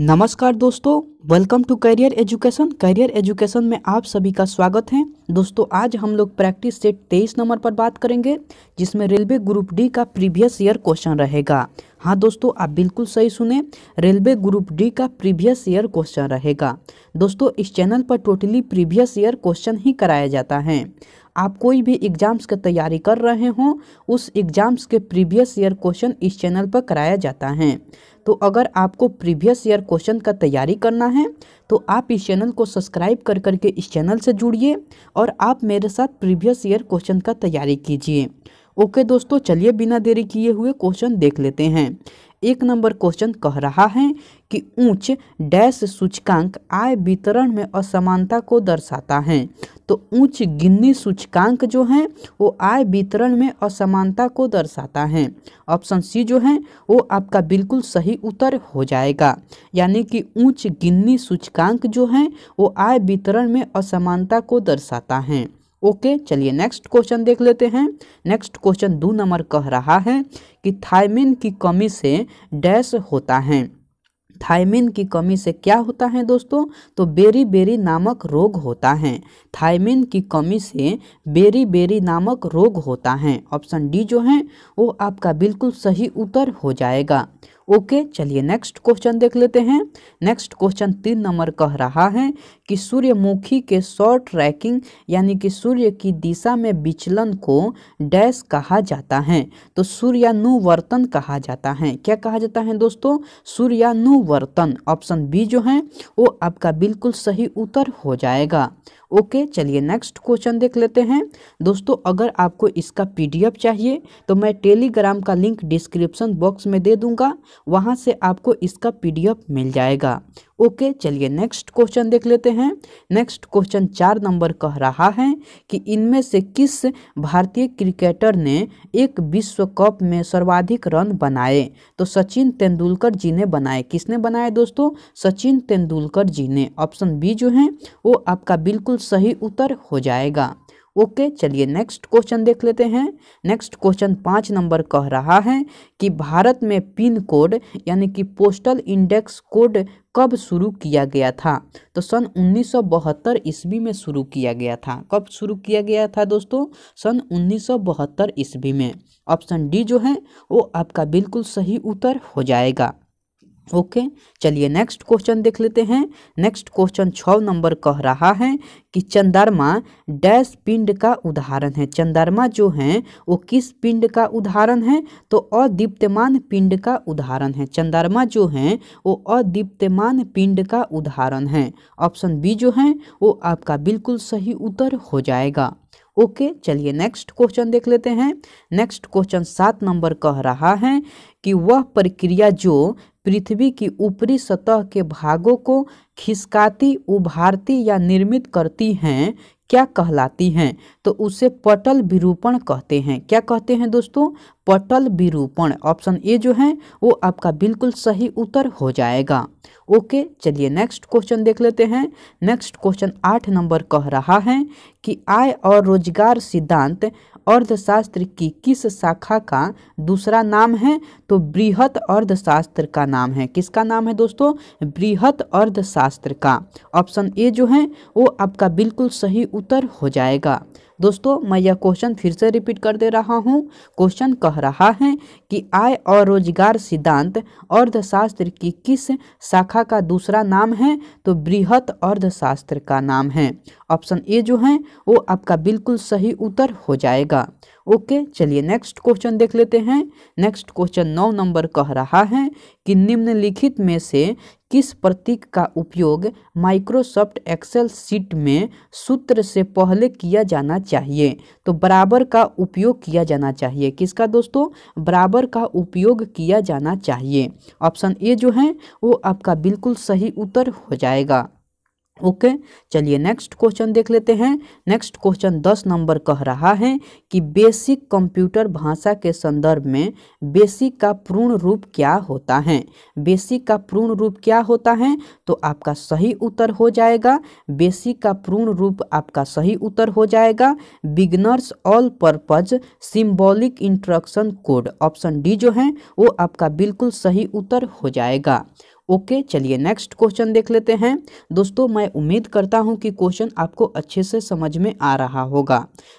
नमस्कार दोस्तों welcome to career education career education में आप सभी का स्वागत है दोस्तों आज हम लोग प्रैक्टिस सेट तेईस नंबर पर बात करेंगे जिसमें रेलवे ग्रुप डी का प्रीवियस ईयर क्वेश्चन रहेगा हाँ दोस्तों आप बिल्कुल सही सुने रेलवे ग्रुप डी का प्रीवियस ईयर क्वेश्चन रहेगा दोस्तों इस चैनल पर टोटली प्रीवियस ईयर क्वेश्चन ही कराया जाता है आप कोई भी एग्ज़ाम्स की तैयारी कर रहे हों उस एग्ज़ाम्स के प्रीवियस ईयर क्वेश्चन इस चैनल पर कराया जाता है तो अगर आपको प्रीवियस ईयर क्वेश्चन का तैयारी करना है तो आप इस चैनल को सब्सक्राइब कर करके इस चैनल से जुड़िए और आप मेरे साथ प्रीवियस ईयर क्वेश्चन का तैयारी कीजिए ओके दोस्तों चलिए बिना देरी किए हुए क्वेश्चन देख लेते हैं एक नंबर क्वेश्चन कह रहा है कि ऊंच डैश सूचकांक आय वितरण में असमानता को दर्शाता है तो ऊंच गिन्नी सूचकांक जो है वो आय वितरण में असमानता को दर्शाता है ऑप्शन सी जो है वो आपका बिल्कुल सही उत्तर हो जाएगा यानी कि ऊंच गिन्नी सूचकांक जो है वो आय वितरण में असमानता को दर्शाता है ओके चलिए नेक्स्ट क्वेश्चन देख लेते हैं नेक्स्ट क्वेश्चन दो नंबर कह रहा है कि थायमिन की कमी से डैश होता है थायमिन की कमी से क्या होता है दोस्तों तो बेरी बेरी नामक रोग होता है थायमिन की कमी से बेरी बेरी नामक रोग होता है ऑप्शन डी जो है वो आपका बिल्कुल सही उत्तर हो जाएगा ओके चलिए नेक्स्ट क्वेश्चन देख लेते हैं नेक्स्ट क्वेश्चन तीन नंबर कह रहा है कि सूर्यमुखी के शॉर्ट ट्रैकिंग यानी कि सूर्य की दिशा में विचलन को डैश कहा जाता है तो सूर्यानुवर्तन कहा जाता है क्या कहा जाता है दोस्तों सूर्यानुवर्तन ऑप्शन बी जो है वो आपका बिल्कुल सही उत्तर हो जाएगा ओके चलिए नेक्स्ट क्वेश्चन देख लेते हैं दोस्तों अगर आपको इसका पीडीएफ चाहिए तो मैं टेलीग्राम का लिंक डिस्क्रिप्शन बॉक्स में दे दूंगा वहाँ से आपको इसका पीडीएफ मिल जाएगा ओके चलिए नेक्स्ट क्वेश्चन देख लेते हैं नेक्स्ट क्वेश्चन चार नंबर कह रहा है कि इनमें से किस भारतीय क्रिकेटर ने एक विश्व कप में सर्वाधिक रन बनाए तो सचिन तेंदुलकर जी ने बनाए किसने बनाए दोस्तों सचिन तेंदुलकर जी ने ऑप्शन बी जो है वो आपका बिल्कुल सही उत्तर हो जाएगा ओके okay, चलिए नेक्स्ट क्वेश्चन देख लेते हैं नेक्स्ट क्वेश्चन पाँच नंबर कह रहा है कि भारत में पिन कोड यानी कि पोस्टल इंडेक्स कोड कब शुरू किया गया था तो सन बहत्तर ईस्वी में शुरू किया गया था कब शुरू किया गया था दोस्तों सन बहत्तर ईस्वी में ऑप्शन डी जो है वो आपका बिल्कुल सही उत्तर हो जाएगा ओके okay, चलिए नेक्स्ट क्वेश्चन देख लेते हैं नेक्स्ट क्वेश्चन छ नंबर कह रहा है कि चंदरमा डैश पिंड का उदाहरण है चंदरमा जो है वो किस पिंड का उदाहरण है तो अदीप्तमान पिंड का उदाहरण है चंद्रमा जो है वो अदीप्तमान पिंड का उदाहरण है ऑप्शन बी जो है वो आपका बिल्कुल सही उत्तर हो जाएगा ओके okay, चलिए नेक्स्ट क्वेश्चन देख लेते हैं नेक्स्ट क्वेश्चन सात नंबर कह रहा है कि वह प्रक्रिया जो पृथ्वी की ऊपरी सतह के भागों को खिसकाती उभारती या निर्मित करती हैं क्या कहलाती हैं तो उसे पटल विरूपण कहते हैं क्या कहते हैं दोस्तों पटल विरूपण ऑप्शन ए जो है वो आपका बिल्कुल सही उत्तर हो जाएगा ओके चलिए नेक्स्ट क्वेश्चन देख लेते हैं नेक्स्ट क्वेश्चन आठ नंबर कह रहा है कि आय और रोजगार सिद्धांत अर्थशास्त्र की किस शाखा का दूसरा नाम है तो बृहत अर्थशास्त्र का नाम है किसका नाम है दोस्तों बृहत अर्थशास्त्र का ऑप्शन ए जो है वो आपका बिल्कुल सही उत्तर हो जाएगा दोस्तों मैं यह क्वेश्चन फिर से रिपीट कर दे रहा हूँ क्वेश्चन कह रहा है कि आय और रोजगार सिद्धांत अर्थशास्त्र की किस शाखा का दूसरा नाम है तो बृहत अर्थशास्त्र का नाम है ऑप्शन ए जो है वो आपका बिल्कुल सही उत्तर हो जाएगा का ओके चलिए नेक्स्ट क्वेश्चन देख लेते हैं नेक्स्ट क्वेश्चन नौ नंबर कह रहा है कि निम्नलिखित में से किस प्रतीक का उपयोग माइक्रोसॉफ्ट एक्सेल सीट में सूत्र से पहले किया जाना चाहिए तो बराबर का उपयोग किया जाना चाहिए किसका दोस्तों बराबर का उपयोग किया जाना चाहिए ऑप्शन ए जो है वो आपका बिल्कुल सही उत्तर हो जाएगा ओके okay, चलिए नेक्स्ट क्वेश्चन देख लेते हैं नेक्स्ट क्वेश्चन दस नंबर कह रहा है कि बेसिक कंप्यूटर भाषा के संदर्भ में बेसिक का पूर्ण रूप क्या होता है बेसिक का पूर्ण रूप क्या होता है तो आपका सही उत्तर हो जाएगा बेसिक का पूर्ण रूप आपका सही उत्तर हो जाएगा beginners all purpose symbolic instruction code option D जो है वो आपका बिल्कुल सही उत्तर हो जाएगा ओके चलिए नेक्स्ट क्वेश्चन देख लेते हैं दोस्तों मैं उम्मीद करता हूं कि क्वेश्चन आपको अच्छे से समझ में आ रहा होगा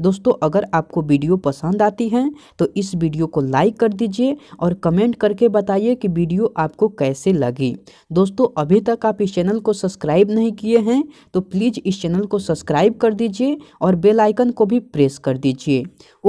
दोस्तों अगर आपको वीडियो पसंद आती है तो इस वीडियो को लाइक कर दीजिए और कमेंट करके बताइए कि वीडियो आपको कैसे लगी दोस्तों अभी तक आप इस चैनल को सब्सक्राइब नहीं किए हैं तो प्लीज़ इस चैनल को सब्सक्राइब कर दीजिए और बेल आइकन को भी प्रेस कर दीजिए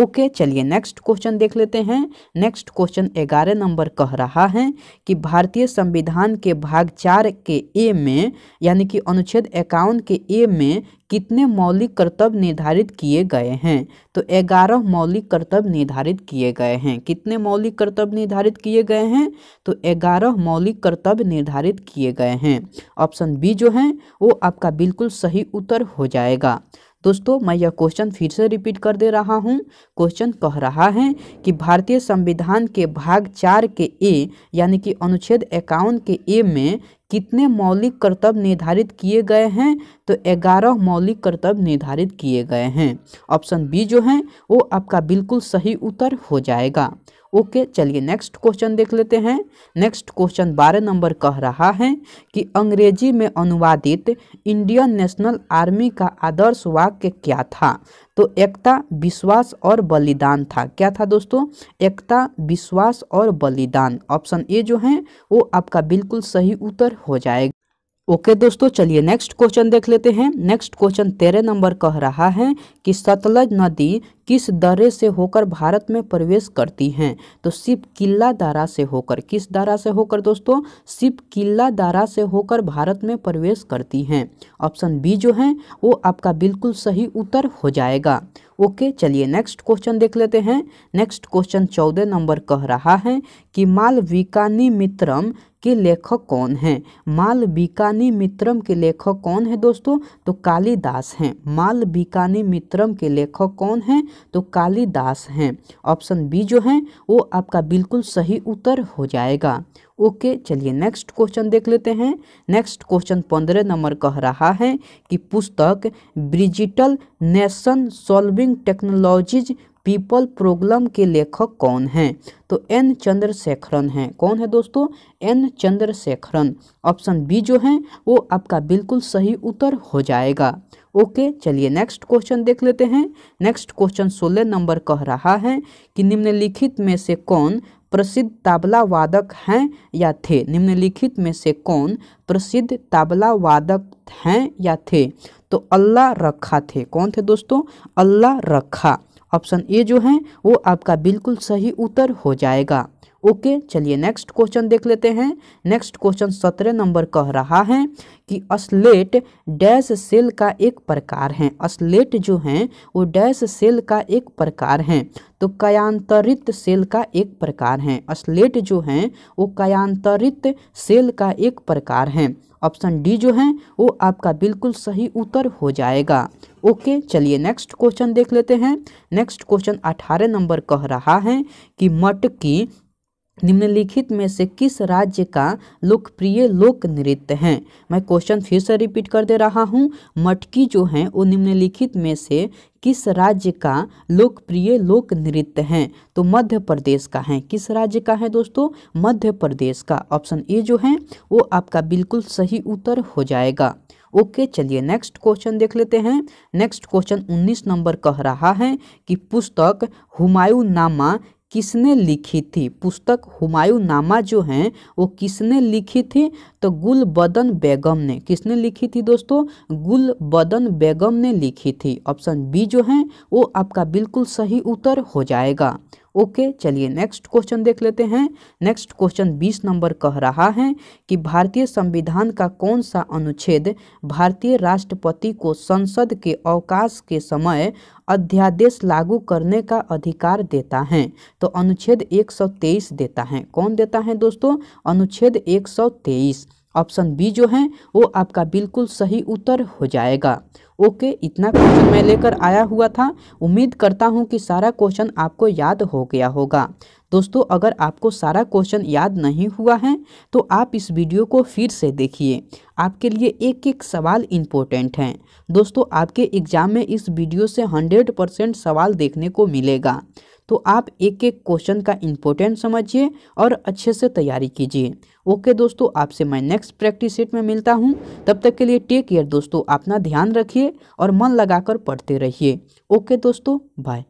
ओके चलिए नेक्स्ट क्वेश्चन देख लेते हैं नेक्स्ट क्वेश्चन ग्यारह नंबर कह रहा है कि भारतीय संविधान के भाग चार के ए में यानी कि अनुच्छेद इक्यावन के ए में कितने मौलिक कर्तव्य निर्धारित किए गए हैं तो ग्यारह मौलिक कर्तव्य निर्धारित किए गए हैं कितने मौलिक कर्तव्य निर्धारित किए गए हैं तो ग्यारह मौलिक कर्तव्य निर्धारित किए गए हैं ऑप्शन बी जो है वो आपका बिल्कुल सही उत्तर हो जाएगा दोस्तों मैं यह क्वेश्चन फिर से रिपीट कर दे रहा हूँ क्वेश्चन कह रहा है कि भारतीय संविधान के भाग चार के ए यानी कि अनुच्छेद इक्यावन के ए में कितने मौलिक कर्तव्य निर्धारित किए गए हैं तो ग्यारह मौलिक कर्तव्य निर्धारित किए गए हैं ऑप्शन बी जो है वो आपका बिल्कुल सही उत्तर हो जाएगा ओके चलिए नेक्स्ट क्वेश्चन देख लेते हैं नेक्स्ट क्वेश्चन बारह नंबर कह रहा है कि अंग्रेजी में अनुवादित इंडियन नेशनल आर्मी का आदर्श वाक्य क्या था तो एकता विश्वास और बलिदान था क्या था दोस्तों एकता विश्वास और बलिदान ऑप्शन ए जो है वो आपका बिल्कुल सही उत्तर हो जाएगा ओके दोस्तों चलिए नेक्स्ट क्वेश्चन देख लेते हैं नेक्स्ट क्वेश्चन तेरह नंबर कह रहा है कि सतलज नदी किस दर्रे से होकर भारत में प्रवेश करती हैं तो शिव किला दारा से होकर किस दारा से होकर दोस्तों शिव किला दारा से होकर भारत में प्रवेश करती हैं ऑप्शन बी जो है वो आपका बिल्कुल सही उत्तर हो जाएगा ओके चलिए नेक्स्ट क्वेश्चन देख लेते हैं नेक्स्ट क्वेश्चन चौदह नंबर कह रहा है कि मालविकानी मित्रम के लेखक कौन हैं मालविकानी मित्रम के लेखक कौन है दोस्तों तो कालिदास हैं मालविकानी मित्रम के लेखक कौन हैं तो कालिदास हैं ऑप्शन बी जो है वो आपका बिल्कुल सही उत्तर हो जाएगा ओके चलिए नेक्स्ट क्वेश्चन देख लेते हैं नेक्स्ट क्वेश्चन पंद्रह नंबर कह रहा है कि पुस्तक bridgital nation solving technology's people problem के लेखक कौन हैं तो एन चंद्रशेखरन हैं कौन है दोस्तों एन चंद्रशेखरन ऑप्शन बी जो है वो आपका बिल्कुल सही उत्तर हो जाएगा ओके चलिए नेक्स्ट क्वेश्चन देख लेते हैं नेक्स्ट क्वेश्चन सोलह नंबर कह रहा है कि निम्नलिखित में से कौन प्रसिद्ध ताबला वादक हैं या थे निम्नलिखित में से कौन प्रसिद्ध ताबला वादक हैं या थे तो अल्लाह रखा थे कौन थे दोस्तों अल्लाह रखा ऑप्शन ए जो है वो आपका बिल्कुल सही उत्तर हो जाएगा ओके चलिए नेक्स्ट क्वेश्चन देख लेते हैं नेक्स्ट क्वेश्चन सत्रह नंबर कह रहा है कि असलेट डैश सेल का एक प्रकार है असलेट जो हैं वो डैश सेल का एक प्रकार है तो कयांतरित सेल का एक प्रकार हैं असलेट जो हैं वो कयांतरित सेल का एक प्रकार है ऑप्शन डी जो है वो आपका बिल्कुल सही उत्तर हो जाएगा ओके चलिए नेक्स्ट क्वेश्चन देख लेते हैं नेक्स्ट क्वेश्चन अठारह नंबर कह रहा है कि मटकी निम्नलिखित में से किस राज्य का लोकप्रिय लोक नृत्य है मैं क्वेश्चन फिर से रिपीट कर दे रहा हूँ मटकी जो है वो निम्नलिखित में से किस राज्य का लोकप्रिय लोक नृत्य है तो मध्य प्रदेश का है किस राज्य का है दोस्तों मध्य प्रदेश का ऑप्शन ए जो है वो आपका बिल्कुल सही उत्तर हो जाएगा ओके चलिए नेक्स्ट क्वेश्चन देख लेते हैं नेक्स्ट क्वेश्चन 19 नंबर कह रहा है कि पुस्तक हुमायूं नामा किसने लिखी थी पुस्तक हुमायूं नामा जो हैं वो किसने लिखी थी तो गुल बदन बेगम ने किसने लिखी थी दोस्तों गुल बदन बेगम ने लिखी थी ऑप्शन बी जो है वो आपका बिल्कुल सही उत्तर हो जाएगा ओके चलिए नेक्स्ट क्वेश्चन देख लेते हैं नेक्स्ट क्वेश्चन बीस नंबर कह रहा है कि भारतीय संविधान का कौन सा अनुच्छेद भारतीय राष्ट्रपति को संसद के अवकाश के समय अध्यादेश लागू करने का अधिकार देता है तो अनुच्छेद 123 देता है कौन देता है दोस्तों अनुच्छेद 123 ऑप्शन बी जो है वो आपका बिल्कुल सही उत्तर हो जाएगा ओके इतना क्वेश्चन मैं लेकर आया हुआ था उम्मीद करता हूँ कि सारा क्वेश्चन आपको याद हो गया होगा दोस्तों अगर आपको सारा क्वेश्चन याद नहीं हुआ है तो आप इस वीडियो को फिर से देखिए आपके लिए एक एक सवाल इम्पोर्टेंट हैं दोस्तों आपके एग्ज़ाम में इस वीडियो से हंड्रेड परसेंट सवाल देखने को मिलेगा तो आप एक एक क्वेश्चन का इम्पोर्टेंट समझिए और अच्छे से तैयारी कीजिए ओके दोस्तों आपसे मैं नेक्स्ट प्रैक्टिस सेट में मिलता हूँ तब तक के लिए टेक केयर दोस्तों अपना ध्यान रखिए और मन लगाकर पढ़ते रहिए ओके दोस्तों बाय